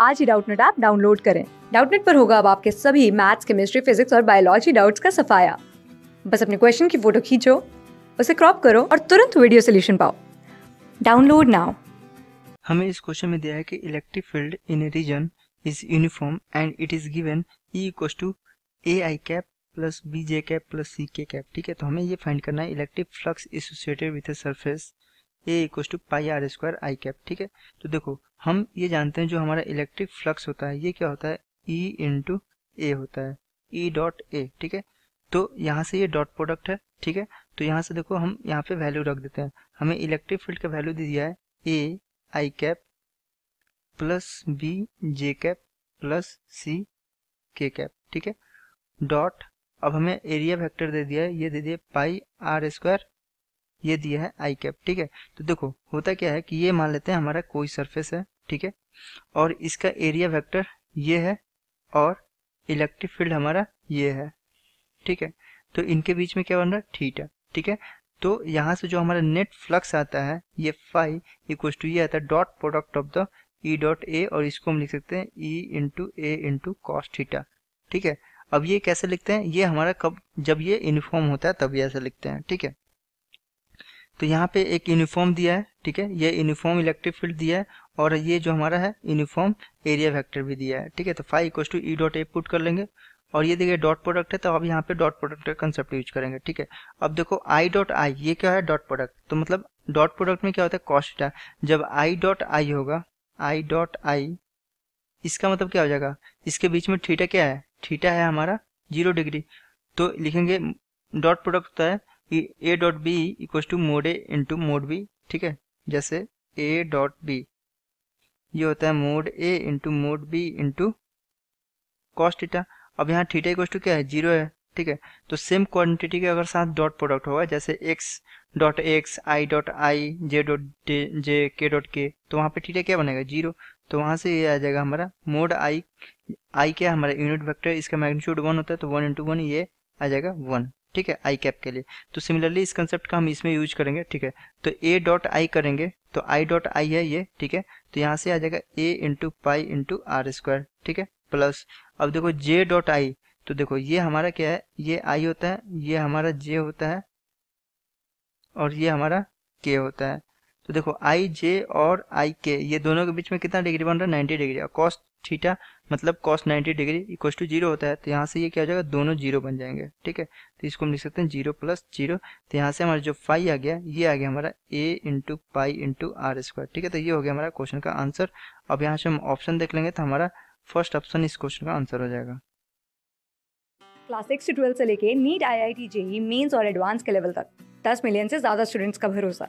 आज ही Doubtnut app download करें डाउटनेट पर होगा अब आपके सभी मैथ्स केमिस्ट्री फिजिक्स और बायोलॉजी डाउट्स का सफाया बस अपने क्वेश्चन की फोटो खींचो उसे क्रॉप करो और तुरंत वीडियो सोल्यूशन पाओ डाउनलोड नाउ हमें इस क्वेश्चन में दिया है कि electric field in a region is uniform and it is given E to a i cap plus b j cap plus c k cap ठीक है तो हमें ये फाइंड करना है electric flux associated with a surface A equal to pi r square i cap ठीक है तो देखो हम ये जानते हैं जो हमारा इलेक्ट्रिक फ्लक्स होता है ये क्या होता है ई इंटू ए होता है ई डॉट ए ठीक है तो यहाँ से ये डॉट प्रोडक्ट है ठीक है तो यहाँ से देखो हम यहाँ पे वैल्यू रख देते हैं हमें इलेक्ट्रिक फील्ड का वैल्यू दे दिया है a i cap plus b j cap plus c k cap ठीक है डॉट अब हमें एरिया वेक्टर दे दिया है ये दे दिया पाई आर स्क्वायर ये दिया है आई कैप ठीक है तो देखो होता क्या है कि ये मान लेते हैं हमारा कोई सरफेस है ठीक है और इसका एरिया वेक्टर ये है और इलेक्ट्रिक फील्ड हमारा ये है ठीक है तो इनके बीच में क्या बन रहा है थीटा ठीक है तो यहाँ से जो हमारा नेट फ्लक्स आता है ये फाइव इक्वल टू ये आता है dot product of the E dot A और इसको हम लिख सकते हैं E into A into cos theta ठीक है अब ये कैसे लिखते हैं ये हमारा कब जब ये इनफॉर्म होता है तब ये ऐसे लिखते हैं ठीक है तो यहाँ पे एक यूनिफॉर्म दिया है ठीक है ये यूनिफॉर्म इलेक्ट्रिक फील्ड दिया है और ये जो हमारा है यूनिफॉर्म एरिया वेक्टर भी दिया है ठीक है तो five equal to E dot A put कर लेंगे और ये देखिए डॉट प्रोडक्ट है तो अब यहाँ पे डॉट प्रोडक्ट का कंसेप्ट यूज करेंगे ठीक है अब देखो आई डॉट आई ये क्या है डॉट प्रोडक्ट तो मतलब डॉट प्रोडक्ट में क्या होता है कॉस्टा जब आई डॉट आई होगा आई डॉट आई इसका मतलब क्या हो जाएगा इसके बीच में थीटा क्या है थीटा है हमारा जीरो डिग्री तो लिखेंगे डॉट प्रोडक्ट होता है A dot B equal to mod A into mod B ठीक है जैसे ए डॉट बी ये होता है mod A into mod B into cos theta अब यहाँ थीटा इक्व टू क्या है जीरो है ठीक है तो सेम क्वांटिटी के अगर साथ डॉट प्रोडक्ट होगा जैसे x dot x i dot i j dot j k dot के तो वहाँ पे थीटा क्या बनेगा जीरो तो वहाँ से ये आ जाएगा हमारा मोड आई आई क्या है हमारा यूनिट वेक्टर इसका मैग्नीट्यूड वन होता है तो वन इंटू वन ये आ जाएगा वन ठीक है आई कैप के लिए तो सिमिलरली इस कंसेप्ट का हम इसमें यूज करेंगे ठीक है तो ए डॉट आई करेंगे तो आई डॉट आई है ये ठीक है तो यहाँ से आ जाएगा A into pi into r square ठीक है प्लस अब देखो जे डॉट आई तो देखो ये हमारा क्या है ये आई होता है ये हमारा जे होता है और ये हमारा के होता है तो देखो आई जे और आई के ये दोनों के बीच में कितना डिग्री बन रहा है नाइन्टी डिग्री और कॉस थीटा मतलब cos ninety degree equal to zero होता है तो यहाँ से ये क्या हो जाएगा दोनों जीरो बन जाएंगे ठीक है तो इसको हम लिख सकते हैं जीरो प्लस जीरो तो यहाँ से हमारा जो फाइव आ गया ये आ गया हमारा A into pi into r square ठीक है तो ये हो गया हमारा क्वेश्चन का आंसर अब यहाँ से हम ऑप्शन देख लेंगे तो हमारा फर्स्ट ऑप्शन इस क्वेश्चन का आंसर हो जाएगा क्लास सिक्स से ट्वेल्थ से लेके NEET I I T JEE mains और एडवांस के लेवल तक दस मिलियन से ज्यादा स्टूडेंट्स का भरोसा